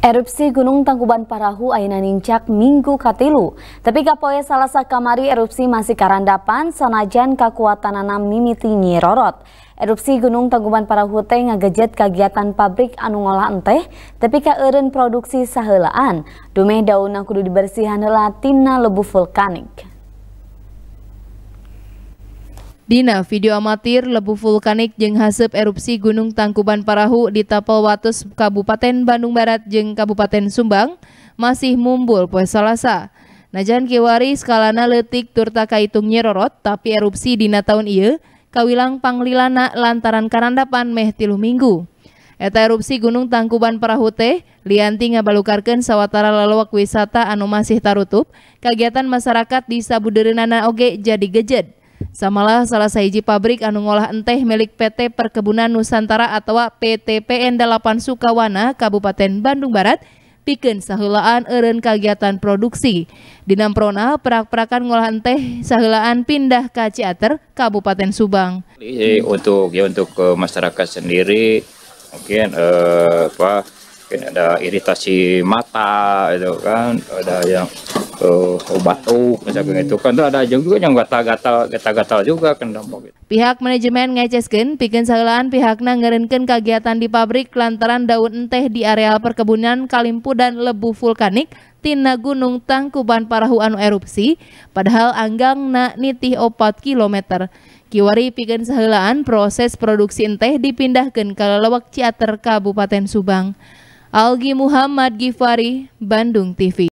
Erupsi Gunung Tangkuban Parahu Aina Nincak Minggu Katilu. Tapi kapoe satu kamari erupsi masih karandapan sanajan kekuatan anam mimiti nyirorot. Erupsi Gunung Tangkuban Parahu teh ngegejet kegiatan pabrik anu ngolah enteh, tapi kaeureun produksi sahelaan. Dumeh daun kudu dibersihan heula tina lebu vulkanik. Dina video amatir lebu vulkanik jeng hasep erupsi Gunung Tangkuban Parahu di Tapel Wates Kabupaten Bandung Barat jeng Kabupaten Sumbang masih mumbul poe Salasa. Najan kiwari skalana letik turta kaitung nyerorot tapi erupsi dina tahun iya kawilang panglilana lantaran karandapan meh tilu minggu. Eta erupsi Gunung Tangkuban Parahu teh lianti ngabalukarkan sawatara lalawak wisata anu masih tarutup, kegiatan masyarakat di Sabuderenana oge jadi gejet. Samalah salah sahiji pabrik anu ngolah enteh milik PT Perkebunan Nusantara atau PTPN 8 Sukawana Kabupaten Bandung Barat piken sahulaan eren kegiatan produksi. Dinamprona perak-perakan ngolah enteh sahulaan pindah ke Ciater Kabupaten Subang. Untuk ya untuk ke eh, masyarakat sendiri mungkin eh, apa mungkin ada iritasi mata itu kan ada yang uh, obat uk misalnya itu kan ada juga yang gatal-gatal gatal-gatal juga kan dampak gitu. Pihak manajemen ngecesken bikin saeulaan pihaknya ngeureunkeun kegiatan di pabrik lantaran daun teh di areal perkebunan Kalimpu dan lebu vulkanik tina Gunung Tangkuban Parahu anu erupsi padahal anggang na nitih 4 kilometer. Kiwari pikan saeulaan proses produksi teh dipindahkan ke lewak Ciater Kabupaten Subang. Algi Muhammad Gifari, Bandung TV.